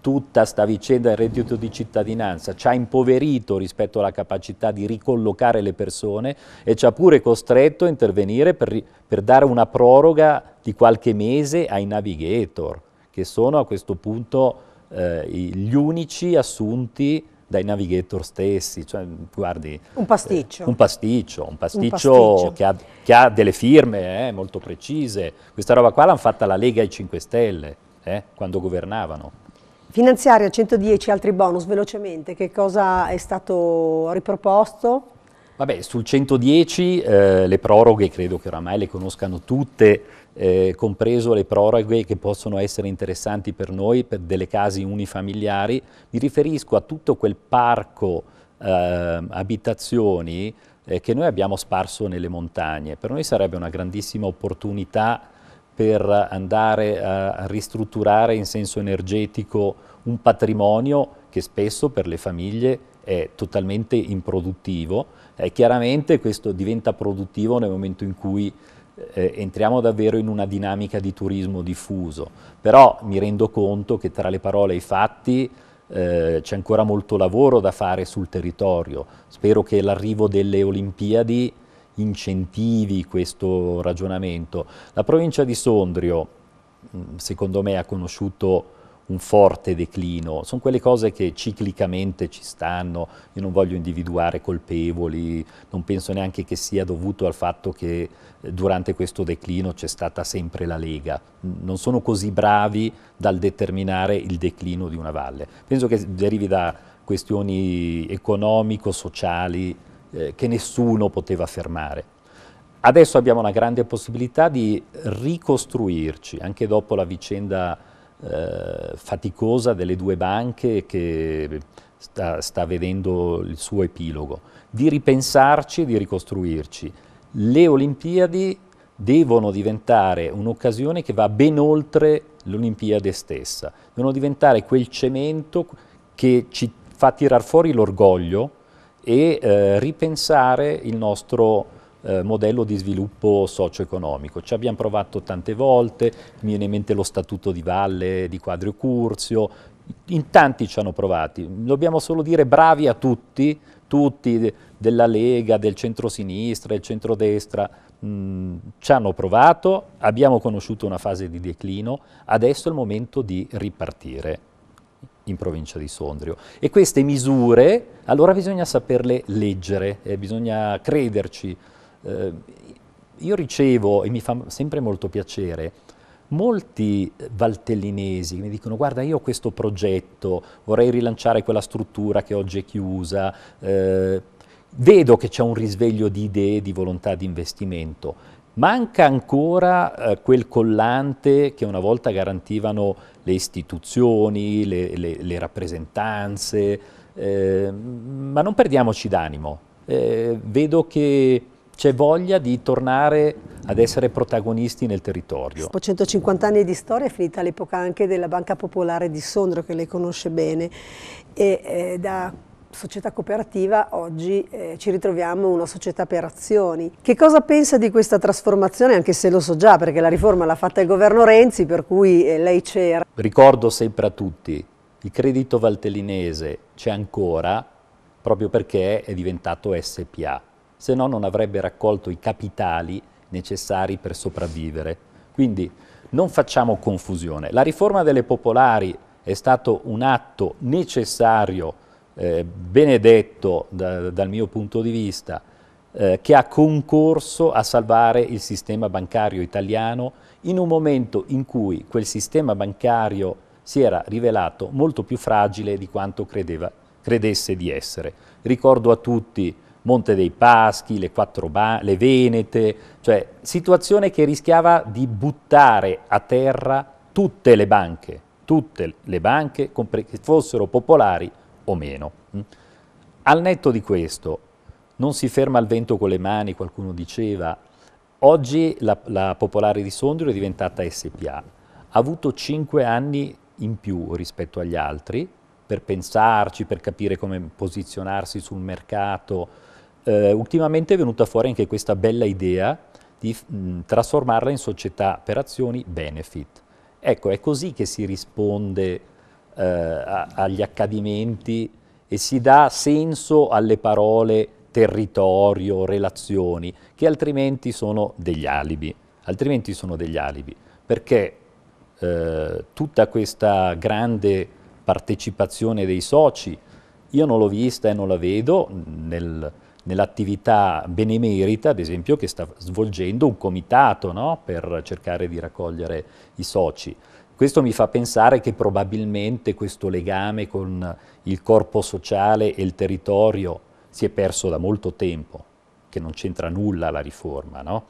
tutta sta vicenda del reddito di cittadinanza ci ha impoverito rispetto alla capacità di ricollocare le persone e ci ha pure costretto a intervenire per, per dare una proroga di qualche mese ai navigator, che sono a questo punto eh, gli unici assunti dai navigator stessi, cioè, guardi, un eh, pasticcio. Eh, un pasticcio, un pasticcio, un pasticcio. Che, ha, che, ha, delle firme eh, molto precise, questa roba qua l'hanno fatta la Lega e i 5 Stelle eh, quando governavano. Finanziaria 110, altri bonus, velocemente, che cosa è stato riproposto? Vabbè, sul 110 eh, le proroghe credo che oramai le conoscano tutte, eh, compreso le proroghe che possono essere interessanti per noi, per delle case unifamiliari. Mi riferisco a tutto quel parco eh, abitazioni eh, che noi abbiamo sparso nelle montagne. Per noi sarebbe una grandissima opportunità per andare a ristrutturare in senso energetico un patrimonio che spesso per le famiglie è totalmente improduttivo. Eh, chiaramente questo diventa produttivo nel momento in cui eh, entriamo davvero in una dinamica di turismo diffuso, però mi rendo conto che tra le parole e i fatti eh, c'è ancora molto lavoro da fare sul territorio. Spero che l'arrivo delle Olimpiadi incentivi questo ragionamento. La provincia di Sondrio, mm, secondo me, ha conosciuto un forte declino, sono quelle cose che ciclicamente ci stanno, io non voglio individuare colpevoli, non penso neanche che sia dovuto al fatto che eh, durante questo declino c'è stata sempre la Lega, non sono così bravi dal determinare il declino di una valle, penso che derivi da questioni economico-sociali, eh, che nessuno poteva fermare. Adesso abbiamo una grande possibilità di ricostruirci, anche dopo la vicenda eh, faticosa delle due banche che sta, sta vedendo il suo epilogo, di ripensarci e di ricostruirci. Le Olimpiadi devono diventare un'occasione che va ben oltre l'Olimpiade stessa, devono diventare quel cemento che ci fa tirar fuori l'orgoglio e eh, ripensare il nostro eh, modello di sviluppo socio-economico. Ci abbiamo provato tante volte, mi viene in mente lo Statuto di Valle di Quadrio Curzio, in tanti ci hanno provati, dobbiamo solo dire bravi a tutti, tutti della Lega, del centro centrosinistra, del centro-destra, mm, ci hanno provato, abbiamo conosciuto una fase di declino, adesso è il momento di ripartire in provincia di Sondrio. E queste misure, allora bisogna saperle leggere, eh, bisogna crederci. Eh, io ricevo, e mi fa sempre molto piacere, molti valtellinesi che mi dicono guarda io ho questo progetto, vorrei rilanciare quella struttura che oggi è chiusa, eh, vedo che c'è un risveglio di idee, di volontà di investimento. Manca ancora eh, quel collante che una volta garantivano le istituzioni, le, le, le rappresentanze, eh, ma non perdiamoci d'animo. Eh, vedo che c'è voglia di tornare ad essere protagonisti nel territorio. Dopo 150 anni di storia è finita l'epoca anche della Banca Popolare di Sondrio, che lei conosce bene, e eh, da società cooperativa oggi eh, ci ritroviamo una società per azioni. Che cosa pensa di questa trasformazione, anche se lo so già, perché la riforma l'ha fatta il governo Renzi, per cui eh, lei c'era. Ricordo sempre a tutti, il credito valtellinese c'è ancora proprio perché è diventato SPA, se no non avrebbe raccolto i capitali necessari per sopravvivere. Quindi non facciamo confusione. La riforma delle popolari è stato un atto necessario eh, benedetto da, dal mio punto di vista, eh, che ha concorso a salvare il sistema bancario italiano in un momento in cui quel sistema bancario si era rivelato molto più fragile di quanto credeva, credesse di essere. Ricordo a tutti Monte dei Paschi, le, quattro ba- le Venete, cioè situazione che rischiava di buttare a terra tutte le banche, tutte le banche, che fossero popolari o meno. Mm? Al netto di questo, non si ferma il vento con le mani, qualcuno diceva, oggi la, la Popolare di Sondrio è diventata SPA, ha avuto 5 anni in più rispetto agli altri per pensarci, per capire come posizionarsi sul mercato. Eh, ultimamente è venuta fuori anche questa bella idea di mh, mm, trasformarla in società per azioni benefit. Ecco, è così che si risponde eh, agli accadimenti e si dà senso alle parole territorio, relazioni, che altrimenti sono degli alibi, altrimenti sono degli alibi, perché eh, tutta questa grande partecipazione dei soci, io non l'ho vista e non la vedo nel, nell'attività benemerita, ad esempio, che sta svolgendo un comitato no? per cercare di raccogliere i soci. Questo mi fa pensare che probabilmente questo legame con il corpo sociale e il territorio si è perso da molto tempo, che non c'entra nulla la riforma. No?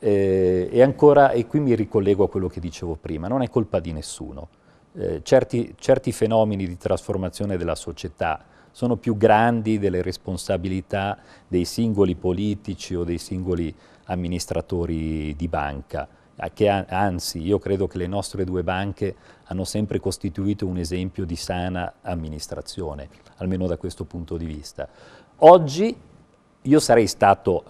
Eh, e ancora, e qui mi ricollego a quello che dicevo prima, non è colpa di nessuno. Eh, certi, certi fenomeni di trasformazione della società sono più grandi delle responsabilità dei singoli politici o dei singoli amministratori di banca che anzi io credo che le nostre due banche hanno sempre costituito un esempio di sana amministrazione, almeno da questo punto di vista. Oggi io sarei stato,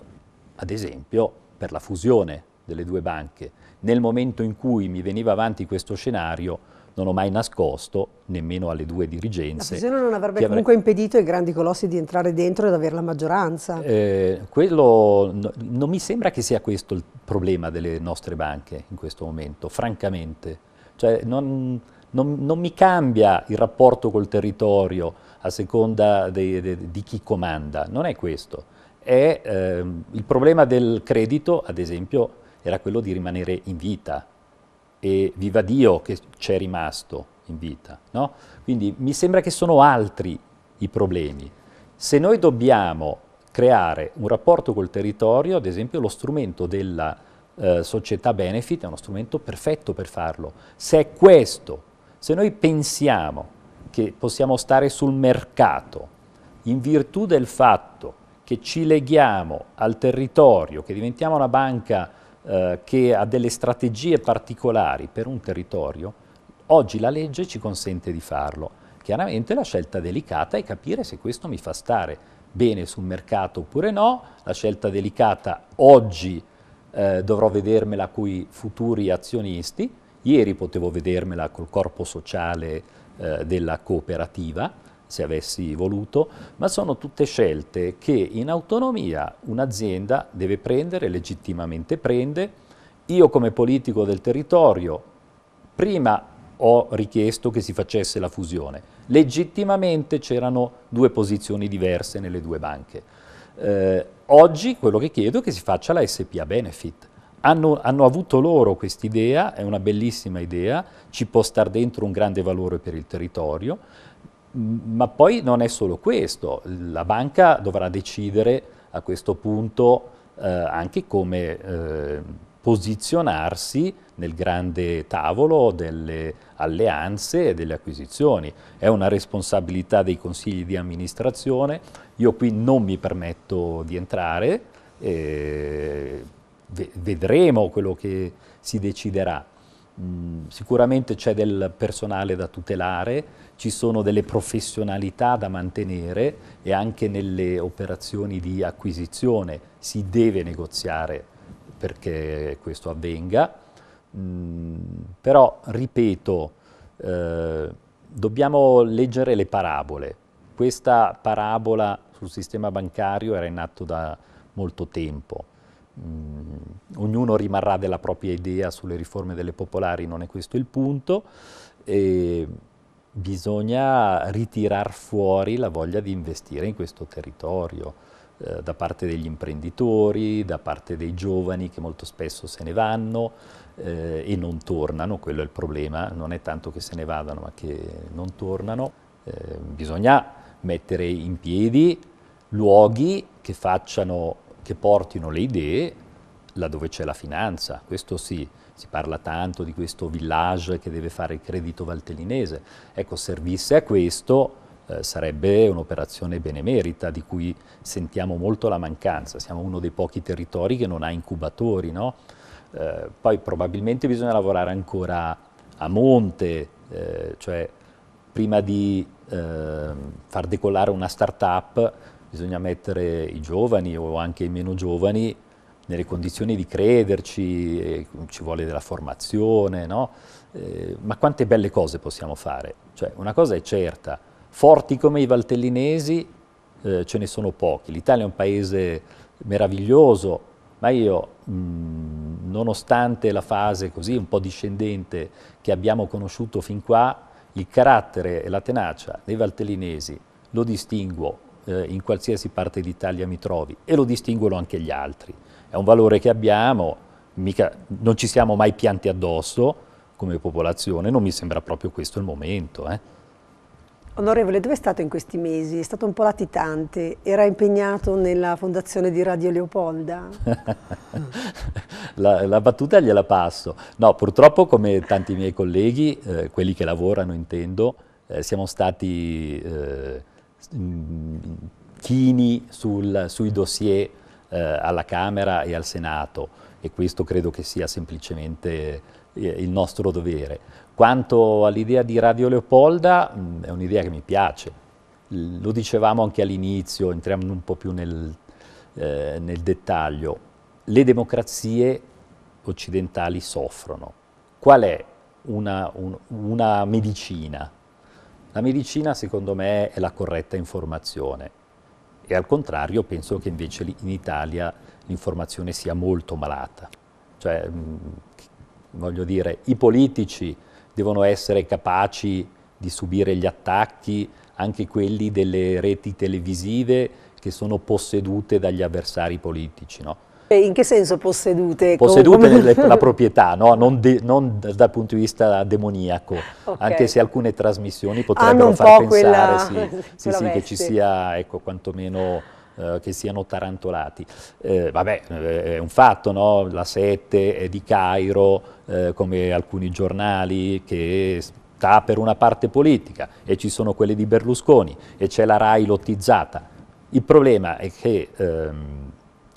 ad esempio, per la fusione delle due banche. Nel momento in cui mi veniva avanti questo scenario, non ho mai nascosto, nemmeno alle due dirigenze. La fusione non avrebbe avrei... comunque impedito ai grandi colossi di entrare dentro ed avere la maggioranza. Eh, quello, no, non mi sembra che sia questo il problema delle nostre banche in questo momento, francamente. Cioè, non, non, non mi cambia il rapporto col territorio a seconda de, de, di chi comanda, non è questo. È, eh, il problema del credito, ad esempio, era quello di rimanere in vita, e viva Dio che c'è rimasto in vita. No? Quindi mi sembra che sono altri i problemi. Se noi dobbiamo creare un rapporto col territorio, ad esempio lo strumento della eh, società benefit è uno strumento perfetto per farlo. Se è questo, se noi pensiamo che possiamo stare sul mercato in virtù del fatto che ci leghiamo al territorio, che diventiamo una banca eh, che ha delle strategie particolari per un territorio, oggi la legge ci consente di farlo. Chiaramente la scelta delicata è capire se questo mi fa stare bene sul mercato oppure no, la scelta delicata oggi eh, dovrò vedermela coi futuri azionisti, ieri potevo vedermela col corpo sociale eh, della cooperativa, se avessi voluto, ma sono tutte scelte che in autonomia un'azienda deve prendere, legittimamente prende. Io come politico del territorio prima ho richiesto che si facesse la fusione, legittimamente c'erano due posizioni diverse nelle due banche. Eh, oggi quello che chiedo è che si faccia la SPA Benefit. Hanno, hanno avuto loro quest'idea, è una bellissima idea, ci può star dentro un grande valore per il territorio, ma poi non è solo questo, la banca dovrà decidere a questo punto eh, anche come eh, posizionarsi nel grande tavolo delle alleanze e delle acquisizioni. È una responsabilità dei consigli di amministrazione, io qui non mi permetto di entrare, eh, vedremo quello che si deciderà. Mm, sicuramente c'è del personale da tutelare, ci sono delle professionalità da mantenere e anche nelle operazioni di acquisizione si deve negoziare perché questo avvenga, mm, però ripeto, eh, dobbiamo leggere le parabole. Questa parabola sul sistema bancario era in atto da molto tempo. Mm, ognuno rimarrà della propria idea sulle riforme delle popolari, non è questo il punto. E, bisogna ritirare fuori la voglia di investire in questo territorio eh, da parte degli imprenditori, da parte dei giovani che molto spesso se ne vanno eh, e non tornano, quello è il problema, non è tanto che se ne vadano ma che non tornano. Eh, bisogna mettere in piedi luoghi che, facciano, che portino le idee laddove c'è la finanza, questo sì, si parla tanto di questo village che deve fare il credito valtellinese. Ecco, servisse a questo eh, sarebbe un'operazione benemerita di cui sentiamo molto la mancanza. Siamo uno dei pochi territori che non ha incubatori, no? eh, poi probabilmente bisogna lavorare ancora a monte, eh, cioè prima di ehm, far decollare una start-up bisogna mettere i giovani o anche i meno giovani nelle condizioni di crederci, ci vuole della formazione, no? eh, ma quante belle cose possiamo fare? Cioè, una cosa è certa, forti come i valtellinesi eh, ce ne sono pochi, l'Italia è un paese meraviglioso, ma io, mh, mm, nonostante la fase così un po' discendente che abbiamo conosciuto fin qua, il carattere e la tenacia dei valtellinesi lo distinguo eh, in qualsiasi parte d'Italia mi trovi e lo distinguono anche gli altri è un valore che abbiamo, mica, non ci siamo mai pianti addosso come popolazione, non mi sembra proprio questo il momento. Eh. Onorevole, dove è stato in questi mesi? È stato un po' latitante, era impegnato nella fondazione di Radio Leopolda? <laughs> la, la, battuta gliela passo. No, purtroppo come tanti miei colleghi, eh, quelli che lavorano intendo, eh, siamo stati eh, mm, chini sul, sui dossier eh, alla Camera e al Senato e questo credo che sia semplicemente eh, il nostro dovere. Quanto all'idea di Radio Leopolda, mh, mm, è un'idea che mi piace. Lo dicevamo anche all'inizio, entriamo un po' più nel, eh, nel dettaglio. Le democrazie occidentali soffrono. Qual è una, un, una medicina? La medicina, secondo me, è la corretta informazione e al contrario penso che invece in Italia l'informazione sia molto malata. Cioè, voglio dire, i politici devono essere capaci di subire gli attacchi, anche quelli delle reti televisive che sono possedute dagli avversari politici. No? in che senso possedute? Possedute nelle, la <laughs> proprietà, no? non, de, non, dal punto di vista demoniaco, okay. anche se alcune trasmissioni potrebbero far pensare quella, sì, sì, <laughs> sì, che ci sia, ecco, quantomeno eh, che siano tarantolati. Eh, vabbè, eh, è un fatto, no? la 7 è di Cairo, eh, come alcuni giornali che sta per una parte politica e ci sono quelle di Berlusconi e c'è la RAI lottizzata. Il problema è che... Ehm,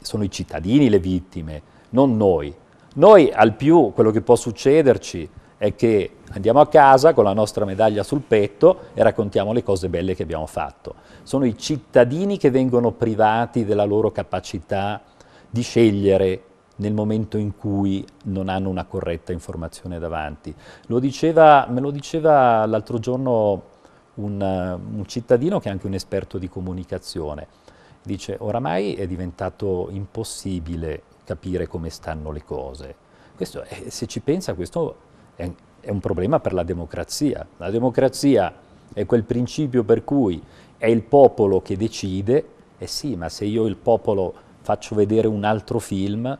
sono i cittadini le vittime, non noi. Noi al più quello che può succederci è che andiamo a casa con la nostra medaglia sul petto e raccontiamo le cose belle che abbiamo fatto. Sono i cittadini che vengono privati della loro capacità di scegliere nel momento in cui non hanno una corretta informazione davanti. Lo diceva, me lo diceva l'altro giorno un, un cittadino che è anche un esperto di comunicazione Dice, oramai è diventato impossibile capire come stanno le cose. Questo, se ci pensa, questo è, è un problema per la democrazia. La democrazia è quel principio per cui è il popolo che decide, e eh sì, ma se io il popolo faccio vedere un altro film,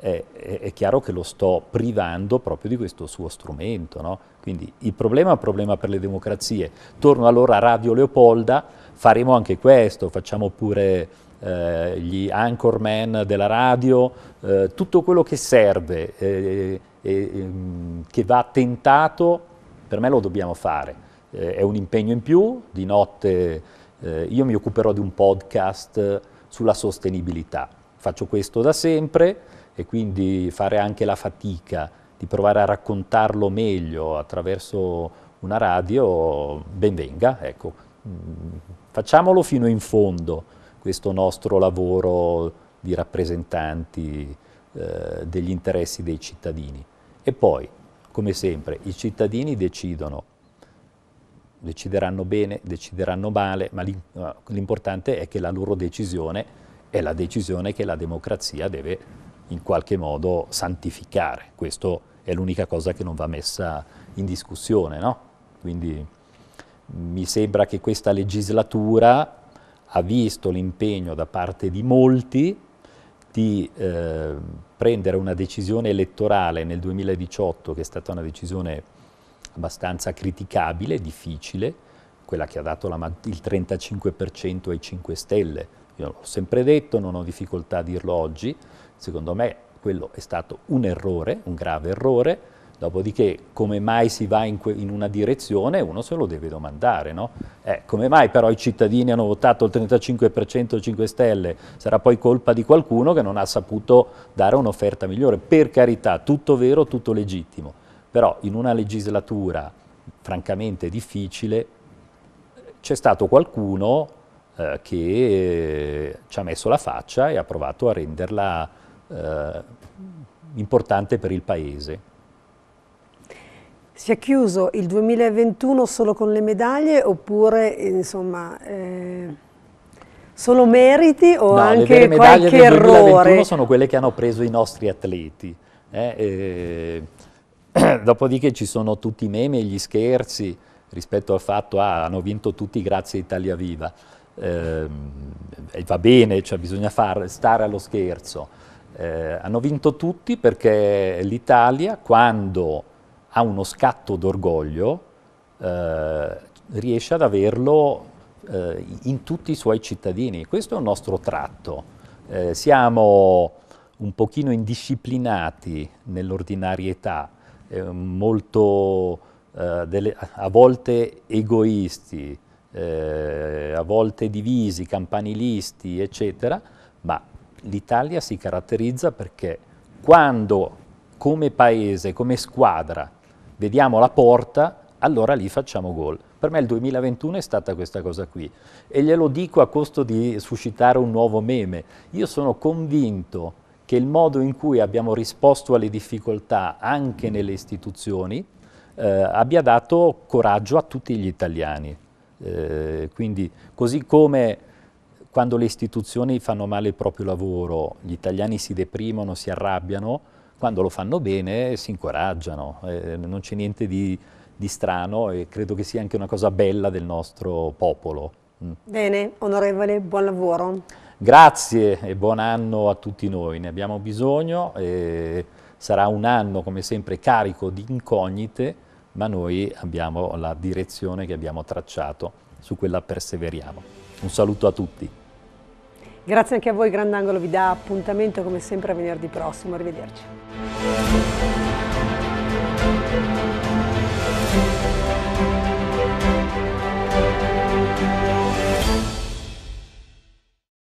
eh, è, è, chiaro che lo sto privando proprio di questo suo strumento. No? Quindi il problema è un problema per le democrazie. Torno allora a Radio Leopolda, faremo anche questo, facciamo pure eh, gli anchorman della radio, eh, tutto quello che serve, eh, mm, che va tentato, per me lo dobbiamo fare. Eh, è un impegno in più, di notte eh, io mi occuperò di un podcast sulla sostenibilità. Faccio questo da sempre e quindi fare anche la fatica di provare a raccontarlo meglio attraverso una radio, ben venga, ecco. Mm. Facciamolo fino in fondo questo nostro lavoro di rappresentanti eh, degli interessi dei cittadini. E poi, come sempre, i cittadini decidono, decideranno bene, decideranno male, ma l'importante è che la loro decisione è la decisione che la democrazia deve in qualche modo santificare. questo è l'unica cosa che non va messa in discussione, no? Quindi... Mi sembra che questa legislatura ha visto l'impegno da parte di molti di eh, prendere una decisione elettorale nel 2018 che è stata una decisione abbastanza criticabile, difficile, quella che ha dato la, il 35% ai 5 Stelle. Io l'ho sempre detto, non ho difficoltà a dirlo oggi, secondo me quello è stato un errore, un grave errore, Dopodiché, come mai si va in, in, una direzione, uno se lo deve domandare. No? Eh, come mai però i cittadini hanno votato il 35% 5 Stelle? Sarà poi colpa di qualcuno che non ha saputo dare un'offerta migliore. Per carità, tutto vero, tutto legittimo. Però in una legislatura francamente difficile c'è stato qualcuno eh, che eh, ci ha messo la faccia e ha provato a renderla eh, importante per il Paese. Si è chiuso il 2021 solo con le medaglie oppure insomma eh, solo meriti o no, anche qualche errore? Le medaglie 2021 sono quelle che hanno preso i nostri atleti. Eh, eh, <clears throat> dopodiché ci sono tutti i meme e gli scherzi rispetto al fatto che ah, hanno vinto tutti grazie a Italia Viva. Ehm, va bene, cioè bisogna far, stare allo scherzo. Eh, hanno vinto tutti perché l'Italia quando ha uno scatto d'orgoglio, eh, riesce ad averlo eh, in tutti i suoi cittadini. Questo è un nostro tratto. Eh, siamo un pochino indisciplinati nell'ordinarietà, eh, molto eh, delle, a volte egoisti, eh, a volte divisi, campanilisti, eccetera, ma l'Italia si caratterizza perché quando come paese, come squadra, vediamo la porta, allora lì facciamo gol. Per me il 2021 è stata questa cosa qui e glielo dico a costo di suscitare un nuovo meme. Io sono convinto che il modo in cui abbiamo risposto alle difficoltà anche nelle istituzioni eh, abbia dato coraggio a tutti gli italiani. Eh, quindi così come quando le istituzioni fanno male il proprio lavoro, gli italiani si deprimono, si arrabbiano, quando lo fanno bene si incoraggiano, eh, non c'è niente di, di strano e credo che sia anche una cosa bella del nostro popolo. Mm. Bene, onorevole, buon lavoro. Grazie e buon anno a tutti noi, ne abbiamo bisogno, sarà un anno come sempre carico di incognite, ma noi abbiamo la direzione che abbiamo tracciato, su quella perseveriamo. Un saluto a tutti. Grazie anche a voi Grandangolo, vi dà appuntamento come sempre a venerdì prossimo, arrivederci.